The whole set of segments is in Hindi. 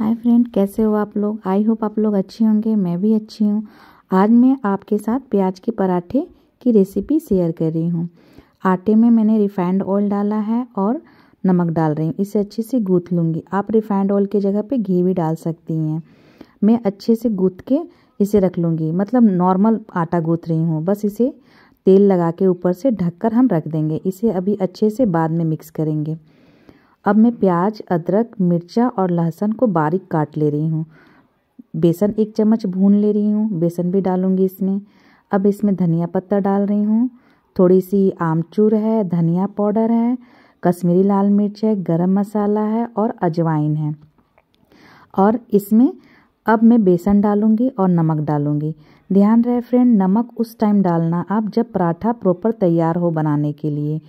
हाय फ्रेंड कैसे हो आप लोग आई होप आप लोग अच्छे होंगे मैं भी अच्छी हूँ आज मैं आपके साथ प्याज के पराठे की रेसिपी शेयर कर रही हूँ आटे में मैंने रिफाइंड ऑयल डाला है और नमक डाल रही हूँ इसे अच्छे से गूँथ लूँगी आप रिफाइंड ऑयल की जगह पर घी भी डाल सकती हैं मैं अच्छे से गूँथ के इसे रख लूँगी मतलब नॉर्मल आटा गूँथ रही हूँ बस इसे तेल लगा के ऊपर से ढककर हम रख देंगे इसे अभी अच्छे से बाद में मिक्स करेंगे अब मैं प्याज अदरक मिर्चा और लहसुन को बारीक काट ले रही हूँ बेसन एक चम्मच भून ले रही हूँ बेसन भी डालूँगी इसमें अब इसमें धनिया पत्ता डाल रही हूँ थोड़ी सी आमचूर है धनिया पाउडर है कश्मीरी लाल मिर्च है गरम मसाला है और अजवाइन है और इसमें अब मैं बेसन डालूंगी और नमक डालूंगी ध्यान रहे फ्रेंड नमक उस टाइम डालना आप जब पराठा प्रॉपर तैयार हो बनाने के लिए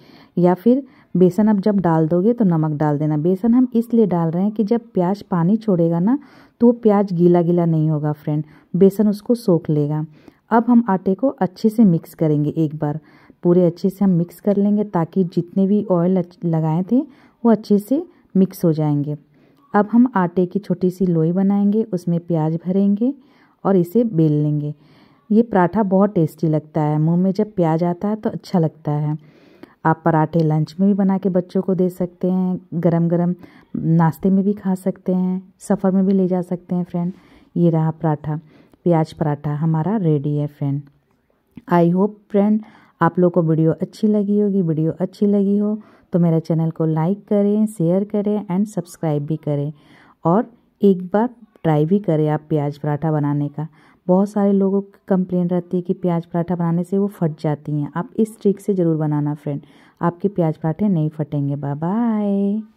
या फिर बेसन अब जब डाल दोगे तो नमक डाल देना बेसन हम इसलिए डाल रहे हैं कि जब प्याज पानी छोड़ेगा ना तो वो प्याज गीला गीला नहीं होगा फ्रेंड बेसन उसको सोख लेगा अब हम आटे को अच्छे से मिक्स करेंगे एक बार पूरे अच्छे से हम मिक्स कर लेंगे ताकि जितने भी ऑयल लगाए थे वो अच्छे से मिक्स हो जाएंगे अब हम आटे की छोटी सी लोई बनाएंगे उसमें प्याज भरेंगे और इसे बेल लेंगे ये पराठा बहुत टेस्टी लगता है मुंह में जब प्याज आता है तो अच्छा लगता है आप पराठे लंच में भी बना के बच्चों को दे सकते हैं गरम गरम नाश्ते में भी खा सकते हैं सफ़र में भी ले जा सकते हैं फ्रेंड ये रहा पराठा प्याज पराठा हमारा रेडी है फ्रेंड आई होप फ्रेंड आप लोग को वीडियो अच्छी लगी होगी वीडियो अच्छी लगी हो तो मेरे चैनल को लाइक करें शेयर करें एंड सब्सक्राइब भी करें और एक बार ट्राई भी करें आप प्याज पराठा बनाने का बहुत सारे लोगों की कंप्लेन रहती है कि प्याज पराठा बनाने से वो फट जाती हैं आप इस ट्रिक से ज़रूर बनाना फ्रेंड आपके प्याज पराठे नहीं फटेंगे बाय बाय